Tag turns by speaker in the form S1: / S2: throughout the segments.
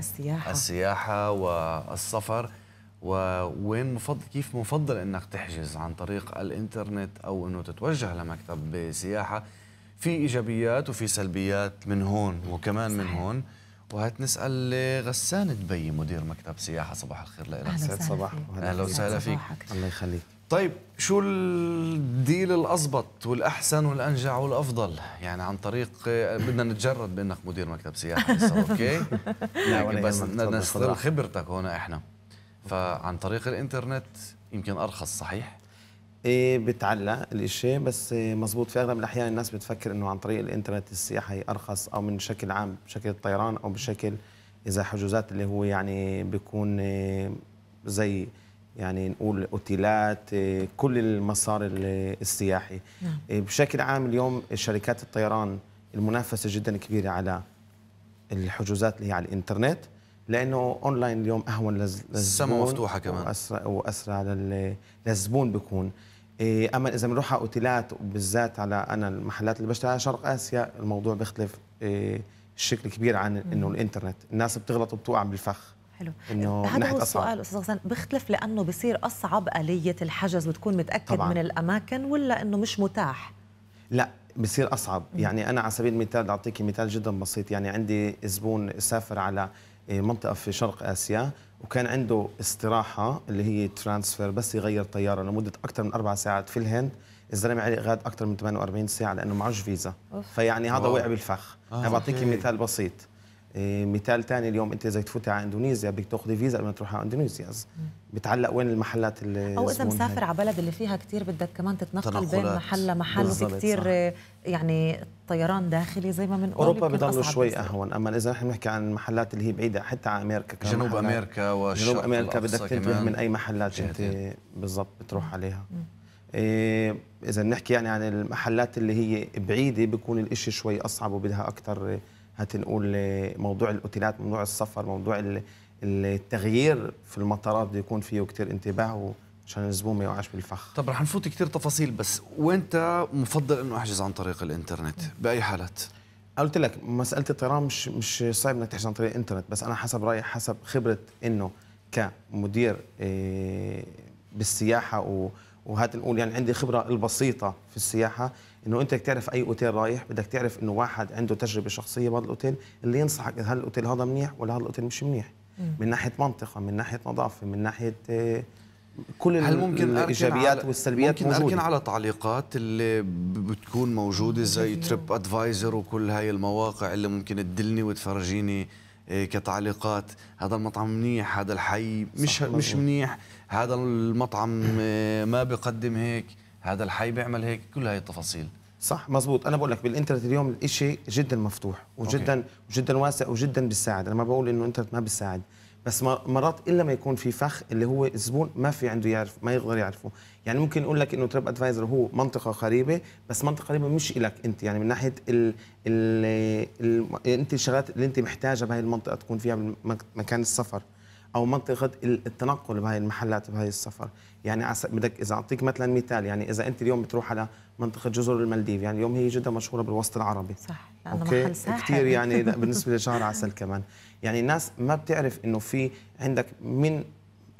S1: السياحه السياحه والسفر ووين مفضل كيف مفضل انك تحجز عن طريق الانترنت او انه تتوجه لمكتب سياحه في ايجابيات وفي سلبيات من هون وكمان صحيح. من هون وهات نسال غسان دبي مدير مكتب سياحه صباح الخير لك صباح اهلا وسهلا فيك الله يخليك طيب شو الديل الأضبط والأحسن والأنجع والأفضل يعني عن طريق بدنا نتجرد بأنك مدير مكتب سياحة لسه أوكي لكن بس نستغل خبرتك هنا إحنا فعن طريق الإنترنت يمكن
S2: أرخص صحيح؟ إيه بتعلق الإشي بس مزبوط في أغلب الأحيان الناس بتفكر إنه عن طريق الإنترنت السياحة هي أرخص أو من شكل عام بشكل الطيران أو بشكل إذا حجوزات اللي هو يعني بيكون إيه، زي يعني نقول اوتيلات آه، كل المسار السياحي نعم. آه، بشكل عام اليوم شركات الطيران المنافسه جدا كبيره على الحجوزات اللي هي على الانترنت لانه اونلاين اليوم اهون للزبون السما مفتوحه كمان واسرع واسرع للزبون بيكون آه، اما اذا بنروح على اوتيلات وبالذات على انا المحلات اللي بشتغل على شرق اسيا الموضوع بيختلف بشكل كبير عن انه الانترنت الناس بتغلط وبتوقع بالفخ حلو إنه هذا هو السؤال استاذ
S3: غسان بيختلف لانه بصير اصعب اليه الحجز وتكون متاكد طبعاً. من الاماكن ولا انه مش متاح
S2: لا بصير اصعب م. يعني انا على سبيل المثال اعطيك مثال جدا بسيط يعني عندي زبون سافر على إيه، منطقه في شرق اسيا وكان عنده استراحه اللي هي ترانسفير بس يغير طياره لمده اكثر من اربع ساعات في الهند الزلمه عليه غاد اكثر من 48 ساعه لانه معوش فيزا أوف. فيعني هذا وقع بالفخ آه انا بعطيك مثال بسيط إيه، مثال ثاني اليوم انت اذا تفوتي على اندونيسيا بدك تاخذي فيزا قبل ما تروحي على اندونيسيا بتعلق وين المحلات اللي او اذا مسافر على
S3: بلد اللي فيها كثير بدك كمان تتنقل بين محل لمحل وفي كثير يعني طيران داخلي زي ما بنقول اوروبا بضلوا شوي
S2: اهون اما اذا نحن بنحكي عن المحلات اللي هي بعيده حتى على امريكا كمان جنوب امريكا والشرق جنوب امريكا بدك تنتبه من اي محلات انت بالضبط بتروح عليها إيه اذا بنحكي يعني عن المحلات اللي هي بعيده بيكون الإشي شوي اصعب وبدها اكثر هتنقول موضوع الاوتيلات موضوع السفر موضوع التغيير في المطارات بده يكون فيه كثير انتباه عشان الزبون ما يوقعش بالفخ طب رح نفوت كثير تفاصيل بس وانت مفضل انه احجز عن طريق الانترنت
S1: باي حالات
S2: قلت لك مساله الطيران مش مش صعب انك تحجز عن طريق الانترنت بس انا حسب رايي حسب خبره انه كمدير آه، بالسياحه وهات نقول يعني عندي خبره البسيطه في السياحه انه انت تعرف اي اوتيل رايح بدك تعرف انه واحد عنده تجربه شخصيه بهذا الاوتيل اللي ينصحك اذا هالاوتيل هذا منيح ولا هذا الاوتيل مش منيح مم. من ناحيه منطقه من ناحيه نظافه من ناحيه آه، كل هل ممكن الايجابيات والسلبيات ممكن موجودة. اركن على
S1: تعليقات اللي بتكون موجوده زي تريب ادفايزر وكل هاي المواقع اللي ممكن تدلني وتفرجيني آه، كتعليقات هذا المطعم منيح هذا الحي مش مش منيح هذا المطعم آه، ما بقدم هيك هذا الحي بيعمل هيك كل هاي التفاصيل
S2: صح مزبوط انا بقول لك بالانترنت اليوم الشيء جدا مفتوح وجدا أوكي. جدا واسع وجدا بيساعد انا ما بقول انه الانترنت ما بيساعد بس مرات الا ما يكون في فخ اللي هو الزبون ما في عنده يعرف ما يقدر يعرفه يعني ممكن اقول لك انه تريب ادفايزر هو منطقه قريبه بس منطقه قريبه مش لك انت يعني من ناحيه ال ال انت الشغلات اللي انت محتاجها بهي المنطقه تكون فيها مكان السفر او منطقه التنقل بهاي المحلات بهاي السفر يعني بدك اذا اعطيك مثلا مثال يعني اذا انت اليوم بتروح على منطقه جزر المالديف يعني اليوم هي جدا مشهوره بالوسط العربي صح لانه محل ساحل كثير يعني بالنسبه لشهر عسل كمان يعني الناس ما بتعرف انه في عندك من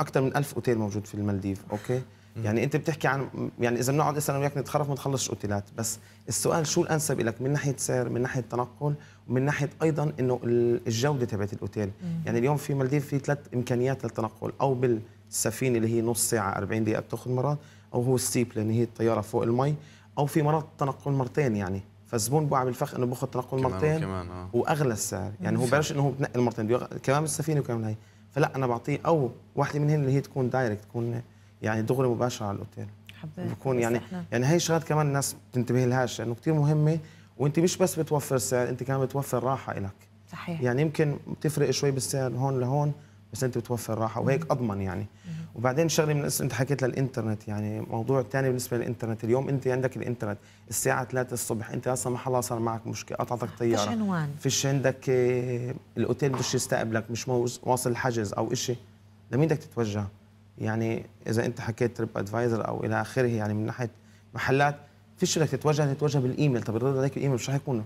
S2: اكثر من ألف اوتيل موجود في المالديف اوكي يعني انت بتحكي عن يعني اذا بنقعد انا وياك نتخرف ما تخلصش اوتيلات بس السؤال شو الانسب لك من ناحيه سعر من ناحيه تنقل ومن ناحيه ايضا انه الجوده تبعت الاوتيل يعني اليوم في مالديف في ثلاث امكانيات للتنقل او بالسفينه اللي هي نص ساعه 40 دقيقه بتاخذ مرات او هو السيب لان هي الطياره فوق المي او في مرات تنقل مرتين يعني فالزبون بوعى بالفخ انه باخذ تنقل كمان مرتين آه. واغلى السعر يعني هو بلاش انه هو بتنقل مرتين كمان السفينه وكمان هي فلا انا بعطيه او واحده من هن اللي هي تكون دايركت تكون يعني دغري مباشر على الاوتيل
S3: بكون يعني احنا.
S2: يعني هي شغلات كمان الناس بتنتبه لهاش لانه كثير مهمه وانت مش بس بتوفر سعر انت كمان بتوفر راحه لك صحيح يعني يمكن بتفرق شوي بالسعر هون لهون بس انت بتوفر راحه وهيك اضمن يعني مم. وبعدين شغله من انت حكيت للانترنت يعني موضوع ثاني بالنسبه للانترنت اليوم انت عندك الانترنت الساعه 3 الصبح انت اصلا ما خلاص صار معك مشكله قطعتك طياره فيش عنوان فيش عندك آه، الاوتيل بدوش يستقبلك مش واصل الحجز او شيء لمين بدك تتوجه؟ يعني اذا انت حكيت تريب ادفايزر او الى اخره يعني من ناحيه محلات فيش بدك تتوجه تتوجه بالايميل طب الرد عليك الايميل مش رح يكون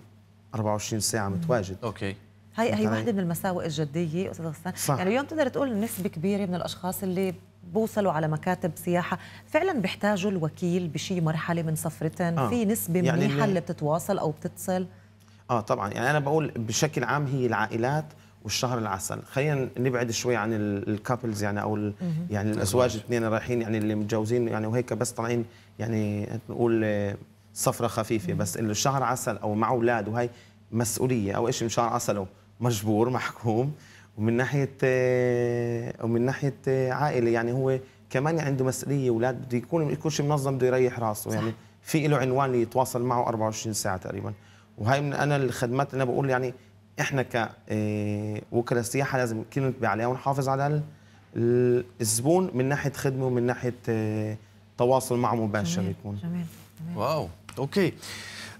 S2: 24 ساعه متواجد اوكي
S3: هي هي وحده من المساوئ الجديه استاذ غسان يعني اليوم تقدر تقول نسبه كبيره من الاشخاص اللي بوصلوا على مكاتب سياحة فعلا بيحتاجوا الوكيل بشي مرحلة من سفرتهم آه. في نسبة يعني منيحة اللي بتتواصل أو بتتصل
S2: اه طبعا يعني انا بقول بشكل عام هي العائلات والشهر العسل خلينا نبعد شوي عن الكابلز يعني او يعني الازواج الاثنين رايحين يعني اللي متجوزين يعني وهيك بس طالعين يعني نقول صفرة خفيفه بس انه شهر عسل او مع اولاد وهي مسؤوليه او شيء شهر عسله مجبور محكوم ومن ناحيه ومن ناحيه عائله يعني هو كمان عنده مسؤوليه اولاد بده يكون يكون شيء منظم بده يريح راسه يعني في له عنوان يتواصل معه 24 ساعه تقريبا وهي من انا الخدمات اللي انا بقول يعني احنا كوكلاء آه، سياحة لازم نتكلم عليها ونحافظ على الزبون من ناحيه خدمه ومن ناحيه آه، تواصل معه مباشر يكون جميل, جميل. واو اوكي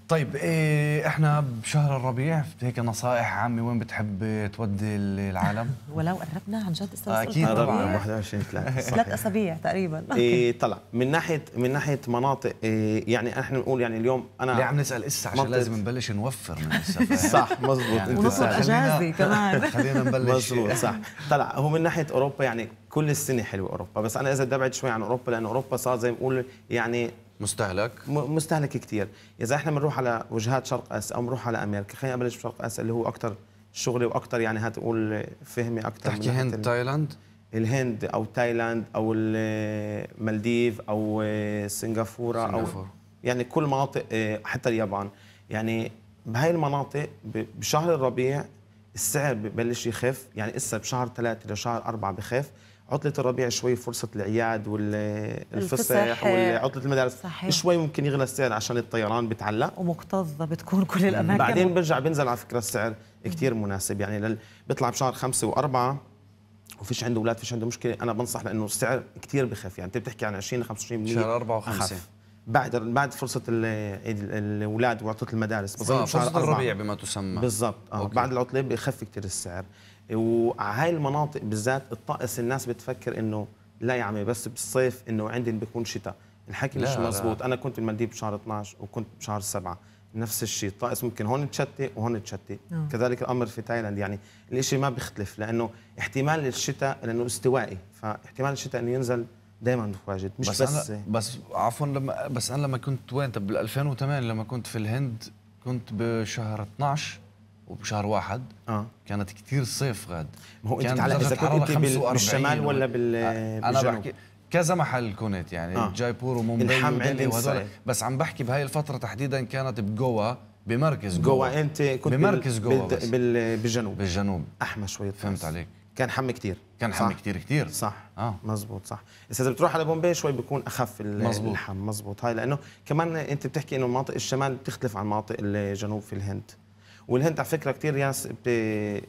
S2: طيب
S1: إيه احنا بشهر الربيع هيك نصائح عامه وين بتحب تودي العالم؟
S3: ولو قربنا عن جد استاذ اكيد طبعا
S2: 21 3 ثلاث
S3: اسابيع تقريبا إيه
S2: طلع من ناحيه من ناحيه مناطق إيه يعني احنا بنقول يعني اليوم انا ليه عم نسال اسا عشان لازم نبلش نوفر من السفر صح مزبوط يعني ونطلب اجازه كمان خلينا نبلش مزبوط صح طلع هو من ناحيه اوروبا يعني كل السنه حلوه اوروبا بس انا اذا بدي ابعد شوي عن اوروبا لان اوروبا صار زي ما بقول يعني مستهلك مستهلك كثير اذا احنا بنروح على وجهات شرق اسيا او بنروح على امريكا خلينا ابلش بشرق اسيا اللي هو اكثر شغله واكثر يعني هتقول فهمي اكثر تحكي هند تايلاند الهند او تايلاند او المالديف او سنغافوره او يعني كل مناطق آه، حتى اليابان يعني بهاي المناطق بشهر الربيع السعر ببلش يخف يعني اسا بشهر ثلاثة لشهر أربعة بخف عطله الربيع شوي فرصه الاعياد والفسح وعطلة المدارس صحيح. شوي ممكن يغلى السعر عشان الطيران بتعلق ومكتظه بتكون
S3: كل الاماكن بعدين
S2: برجع بنزل على فكره السعر كثير مناسب يعني لل... بيطلع بشهر خمسة وأربعة وفيش عنده اولاد فيش عنده مشكله انا بنصح لانه السعر كثير بخف يعني انت بتحكي عن 20 25% شهر أربعة وخمسة بعد بعد فرصه الاولاد وعطله المدارس بالضبط فرصه الربيع بما تسمى بالضبط اه بعد العطله بخف كثير السعر وهاي المناطق بالذات الطقس الناس بتفكر انه لا يا عمي بس بالصيف انه عندهم بيكون شتاء الحكي مش مزبوط انا كنت بالمالديف بشهر 12 وكنت بشهر 7 نفس الشيء الطقس ممكن هون تشتي وهون تشتي أوه. كذلك الامر في تايلاند يعني الشيء ما بيختلف لانه احتمال الشتاء لانه استوائي فاحتمال الشتاء انه ينزل دايما بتواجد مش بس, بس أنا بس
S1: عفوا لما بس انا لما كنت وين طب بال 2008 لما كنت في الهند كنت بشهر 12 وبشهر واحد اه كانت كثير صيف غاد ما هو انت على اذا كنت بالشمال ولا بال انا بحكي كذا محل كنت يعني آه. جايبور ومومباي ودلهي وهدول بس عم بحكي بهاي الفتره تحديدا كانت بجوا
S2: بمركز جوا, جوا انت كنت بمركز جوا بالجنوب بالجنوب احمى شويه فهمت عليك كان حم كتير كان حم كتير كتير صح اه مزبوط صح اذا بتروح على بومبي شوي بيكون اخف مزبوط. الحم مزبوط هاي لانه كمان انت بتحكي انه مناطق الشمال بتختلف عن مناطق الجنوب في الهند والهند على فكره كثير ياس إيه،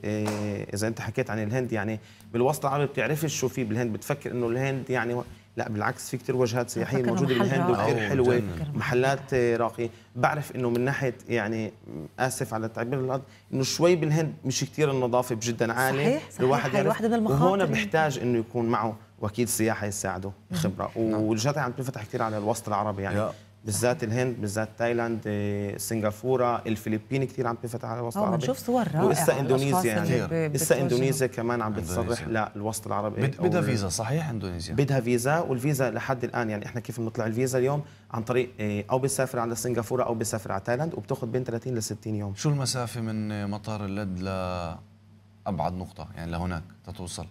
S2: اذا انت حكيت عن الهند يعني بالوسط العربي بتعرفش شو في بالهند بتفكر انه الهند يعني لا بالعكس في كثير وجهات سياحيه موجوده بالهند وكثير حلوه محلات راقيه بعرف انه من ناحيه يعني اسف على التعبير الارض انه شوي بالهند مش كثير النظافه جدا عاليه صحيح صحيح الواحد يعرف وهون بحتاج انه يكون معه وكيل سياحه يساعده خبره نعم. والجهات عم تنفتح كثير على الوسط العربي يعني بالذات الهند بالذات تايلاند آه، سنغافوره الفلبين كثير عم تفتح على الوسط العربي بنشوف صور رائعه ولسه اندونيسيا يعني لسه اندونيسيا كمان عم بتصرح للوسط العربي بدها فيزا
S1: صحيح اندونيسيا
S2: بدها فيزا والفيزا لحد الان يعني احنا كيف بنطلع الفيزا اليوم عن طريق آه، او بسافر على سنغافوره او بسافر على تايلاند وبتاخذ بين 30 ل 60 يوم
S1: شو المسافه من مطار اللد لابعد نقطه يعني لهناك
S2: تتوصل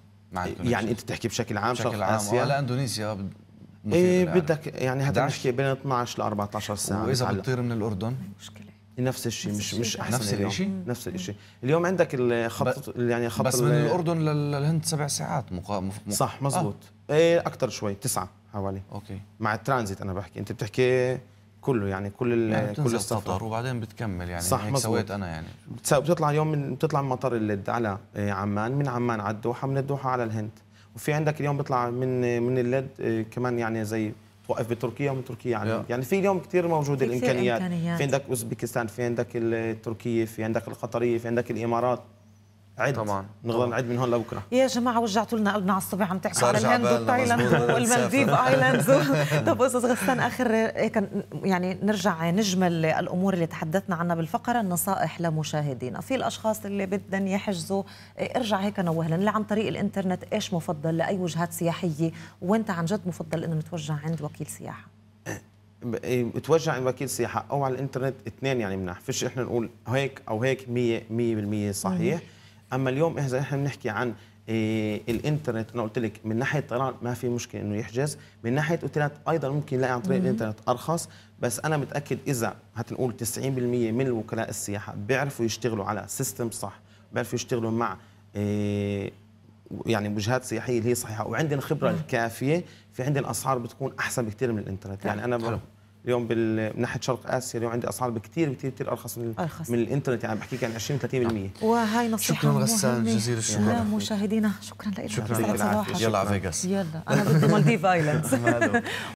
S2: يعني انت تحكي بشكل عام بشكل عام آسيا. آه، لا
S1: اندونيسيا ايه بدك يعني هذا نحكي
S2: بين 12 ل 14 ساعه واذا بتطير من الاردن مشكله إيه، نفس الشيء مش مش احسن نفس الشيء نفس الشيء اليوم عندك الخط يعني خط بس من الاردن للهند سبع ساعات مقا... صح مزبوط آه. ايه اكثر شوي تسعه حوالي اوكي مع الترانزيت انا بحكي انت بتحكي كله يعني كل يعني كل السفر وبعدين بتكمل
S1: يعني صح هيك سويت انا يعني
S2: بتطلع يوم من بتطلع من مطار اللد على إيه، عمان من عمان على الدوحه من الدوحه على الهند وفي عندك اليوم بيطلع من من اللد آه، كمان يعني زي توقف بتركيا ومن تركيا يعني yeah. يعني في اليوم كثير موجود في الامكانيات إمكانيات. في عندك اوزبكستان في عندك التركيه في عندك القطريه في عندك الامارات عد طبعا نضل نعد من هون لبكره
S3: يا جماعه وجعتوا لنا قلبنا على الصبح عم تحكي على الهند والتايلاند والمالديف ايلاندز طب استاذ غسان اخر يعني نرجع نجمل الامور اللي تحدثنا عنها بالفقره النصائح لمشاهدينا في الاشخاص اللي بدهم يحجزوا ارجع هيك نوه لنا عن طريق الانترنت ايش مفضل لاي وجهات سياحيه وانت عن جد مفضل انه نتوجه عند وكيل سياحه
S2: بتوجع إيه، عند وكيل سياحه او على الانترنت اثنين يعني مناح فيش احنا نقول هيك او هيك 100 100% صحيح مم. اما اليوم إيه اذا احنا بنحكي عن إيه الانترنت انا قلت لك من ناحيه طيران ما في مشكله انه يحجز من ناحيه اوتيلات ايضا ممكن يلاقي عن طريق الانترنت ارخص بس انا متاكد اذا هتنقول 90% من وكلاء السياحه بيعرفوا يشتغلوا على سيستم صح بيعرفوا يشتغلوا مع إيه يعني وجهات سياحيه اللي هي صحيحه وعندنا الخبره الكافيه في عندنا اسعار بتكون احسن بكثير من الانترنت يعني انا اليوم من ناحيه شرق اسيا اليوم عندي اسعار بكثير بكثير كثير ارخص من أرخص. من الانترنت يعني بحكيك عن 20 30%
S3: وهي نصيحه شكرا غسان جزيل الشكر مشاهدينا شكرا لك شكرا لك يلا على فيغاس يلا انا بدي مالديف ايلاندز